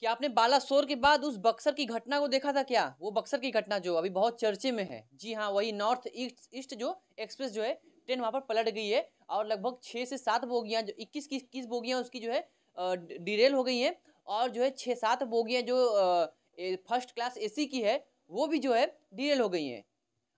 कि आपने बालासोर के बाद उस बक्सर की घटना को देखा था क्या वो बक्सर की घटना जो अभी बहुत चर्चे में है जी हाँ वही नॉर्थ ईस्ट ईस्ट जो एक्सप्रेस जो है ट्रेन वहाँ पर पलट गई है और लगभग छः से सात बोगियाँ जो इक्कीस की इक्कीस बोगियाँ उसकी जो है डिरेल हो गई हैं और जो है छः सात बोगियाँ जो फर्स्ट क्लास ए की है वो भी जो है डिरेल हो गई हैं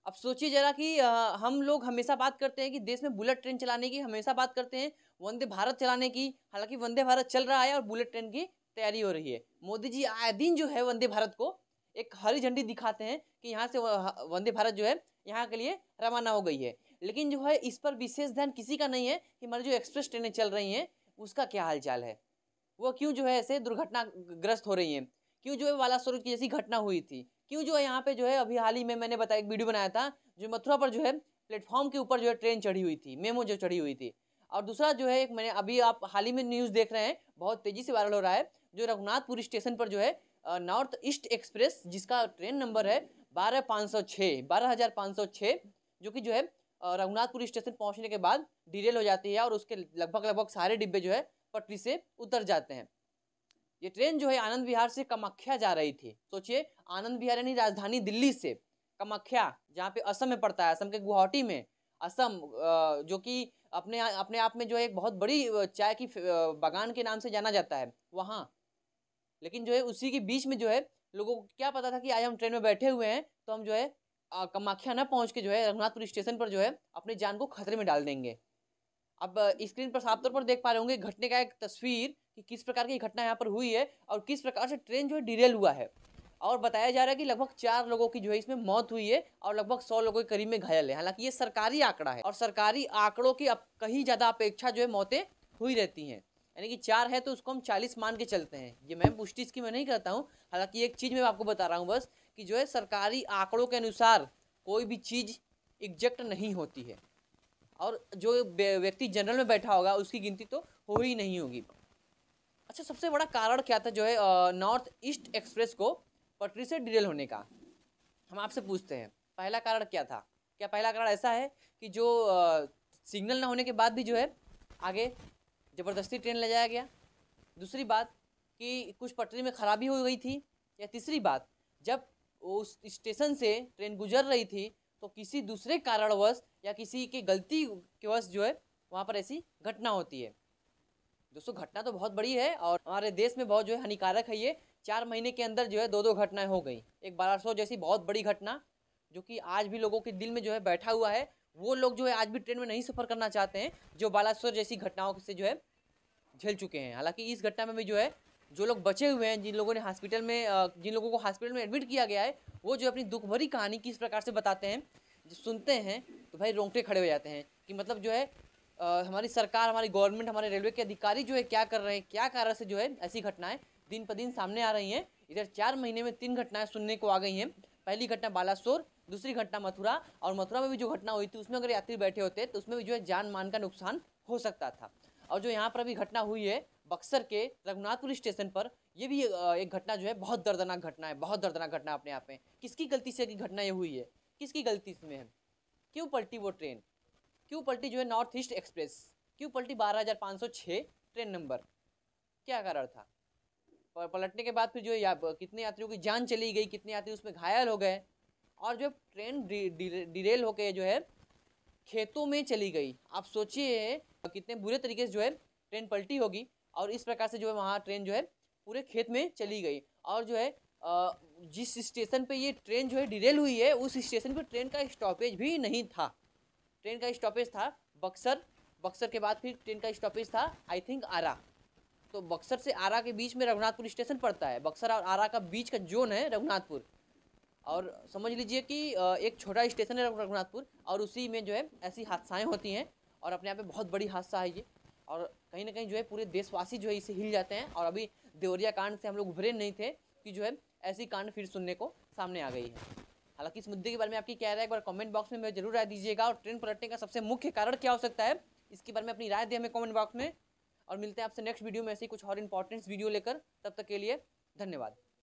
अब सोचिए जरा कि हम लोग हमेशा बात करते हैं कि देश में बुलेट ट्रेन चलाने की हमेशा बात करते हैं वंदे भारत चलाने की हालांकि वंदे भारत चल रहा है और बुलेट ट्रेन की तैयारी हो रही है मोदी जी आए दिन जो है वंदे भारत को एक हरी झंडी दिखाते हैं कि यहाँ से वंदे भारत जो है यहाँ के लिए रवाना हो गई है लेकिन जो है इस पर विशेष ध्यान किसी का नहीं है कि हमारी जो एक्सप्रेस ट्रेनें चल रही हैं उसका क्या हालचाल है वो क्यों जो है ऐसे दुर्घटनाग्रस्त हो रही हैं क्यों जो है वाला सरोज की जैसी घटना हुई थी क्यों जो है यहाँ पे जो है अभी हाल ही में मैंने बताया एक वीडियो बनाया था जो मथुरा पर जो है प्लेटफॉर्म के ऊपर जो है ट्रेन चढ़ी हुई थी मेमो जो चढ़ी हुई थी और दूसरा जो है एक मैंने अभी आप हाल ही में न्यूज़ देख रहे हैं बहुत तेज़ी से वायरल हो रहा है जो रघुनाथपुरी स्टेशन पर जो है नॉर्थ ईस्ट एक्सप्रेस जिसका ट्रेन नंबर है बारह पाँच सौ छः बारह हज़ार पाँच सौ छः जो कि जो है रघुनाथपुरी स्टेशन पहुंचने के बाद डिरेल हो जाती है और उसके लगभग लगभग सारे डिब्बे जो है पटरी से उतर जाते हैं ये ट्रेन जो है आनंद विहार से कमाख्या जा रही थी सोचिए आनंद विहार यानी राजधानी दिल्ली से कमाख्या जहाँ पे असम में पड़ता है असम के गुवाहाटी में असम जो कि अपने अपने आप में जो है एक बहुत बड़ी चाय की बागान के नाम से जाना जाता है वहाँ लेकिन जो है उसी के बीच में जो है लोगों को क्या पता था कि आज हम ट्रेन में बैठे हुए हैं तो हम जो है कमाख्या न पहुँच के जो है रघुनाथपुर स्टेशन पर जो है अपनी जान को खतरे में डाल देंगे अब स्क्रीन पर साफ तौर पर देख पा रहे होंगे घटने का एक तस्वीर कि किस प्रकार की घटना यहाँ पर हुई है और किस प्रकार से ट्रेन जो है डिरेल हुआ है और बताया जा रहा है कि लगभग चार लोगों की जो है इसमें मौत हुई है और लगभग सौ लोगों के करीब में घायल है हालांकि ये सरकारी आंकड़ा है और सरकारी आंकड़ों की अब कहीं ज़्यादा अपेक्षा जो है मौतें हुई रहती हैं यानी कि चार है तो उसको हम चालीस मान के चलते हैं ये मैं पुष्टि इसकी मैं नहीं करता हूँ हालांकि एक चीज़ मैं आपको बता रहा हूँ बस कि जो है सरकारी आंकड़ों के अनुसार कोई भी चीज़ एग्जैक्ट नहीं होती है और जो व्यक्ति जनरल में बैठा होगा उसकी गिनती तो हो ही नहीं होगी अच्छा सबसे बड़ा कारण क्या था जो है नॉर्थ ईस्ट एक्सप्रेस को पटरी से डिरेल होने का हम आपसे पूछते हैं पहला कारण क्या था क्या पहला कारण ऐसा है कि जो सिग्नल ना होने के बाद भी जो है आगे ज़बरदस्ती ट्रेन ले जाया गया दूसरी बात कि कुछ पटरी में खराबी हो गई थी या तीसरी बात जब उस स्टेशन से ट्रेन गुजर रही थी तो किसी दूसरे कारणवश या किसी की गलती के वश जो है वहाँ पर ऐसी घटना होती है दोस्तों घटना तो बहुत बड़ी है और हमारे देश में बहुत जो है हानिकारक है ये चार महीने के अंदर जो है दो दो घटनाएं हो गई एक बारह सौ जैसी बहुत बड़ी घटना जो कि आज भी लोगों के दिल में जो है बैठा हुआ है वो लोग जो है आज भी ट्रेन में नहीं सफ़र करना चाहते हैं जो बालासोर जैसी घटनाओं से जो है झेल चुके हैं हालांकि इस घटना में भी जो है जो लोग बचे हुए हैं जिन लोगों ने हॉस्पिटल में जिन लोगों को हॉस्पिटल में एडमिट किया गया है वो जो अपनी दुख भरी कहानी किस प्रकार से बताते हैं जब सुनते हैं तो भाई रोंगटे खड़े हो जाते हैं कि मतलब जो है आ, हमारी सरकार हमारी गवर्नमेंट हमारे रेलवे के अधिकारी जो है क्या कर रहे हैं क्या कारण से जो है ऐसी घटनाएं दिन पर दिन सामने आ रही हैं इधर चार महीने में तीन घटनाएं सुनने को आ गई हैं पहली घटना बालासोर दूसरी घटना मथुरा और मथुरा में भी जो घटना हुई थी उसमें अगर यात्री बैठे होते तो उसमें भी जो है जान मान का नुकसान हो सकता था और जो यहाँ पर अभी घटना हुई है बक्सर के रघुनाथपुर स्टेशन पर यह भी एक घटना जो है बहुत दर्दनाक घटना है बहुत दर्दनाक घटना अपने आप में किसकी गलती से घटना ये हुई है किसकी गलती इसमें है क्यों पलटी वो ट्रेन क्यों पलटी जो है नॉर्थ ईस्ट एक्सप्रेस क्यों पलटी बारह ट्रेन नंबर क्या कारण था पलटने के बाद फिर जो है कितने यात्रियों की जान चली गई कितने यात्री उसमें घायल हो गए और जो ट्रेन डिरेल होकर जो है खेतों में चली गई आप सोचिए कितने बुरे तरीके से जो है ट्रेन पलटी होगी और इस प्रकार से जो है वहाँ ट्रेन जो है पूरे खेत में चली गई और जो है जिस स्टेशन पे ये ट्रेन जो है डिरेल हुई है उस स्टेशन पर ट्रेन का स्टॉपेज भी नहीं था ट्रेन का स्टॉपेज था बक्सर बक्सर के बाद फिर ट्रेन का स्टॉपेज था आई थिंक आरा तो बक्सर से आरा के बीच में रघुनाथपुर स्टेशन पड़ता है बक्सर और आरा का बीच का जोन है रघुनाथपुर और समझ लीजिए कि एक छोटा स्टेशन है रघुनाथपुर और उसी में जो है ऐसी हादसाएँ होती हैं और अपने आप में बहुत बड़ी हादसा है ये और कहीं ना कहीं जो है पूरे देशवासी जो है इसे हिल जाते हैं और अभी देवरिया कांड से हम लोग उभरे नहीं थे कि जो है ऐसी कांड फिर सुनने को सामने आ गई है हालांकि इस मुद्दे के बारे में आपकी क्या राय एक बार कमेंट बॉक्स में मुझे जरूर राय दीजिएगा और ट्रेन पलटने का सबसे मुख्य कारण क्या हो सकता है इसके बारे में अपनी राय दें हमें कॉमेंट बॉक्स में और मिलते हैं आपसे नेक्स्ट वीडियो में ऐसी कुछ और इंपॉर्टेंट्स वीडियो लेकर तब तक के लिए धन्यवाद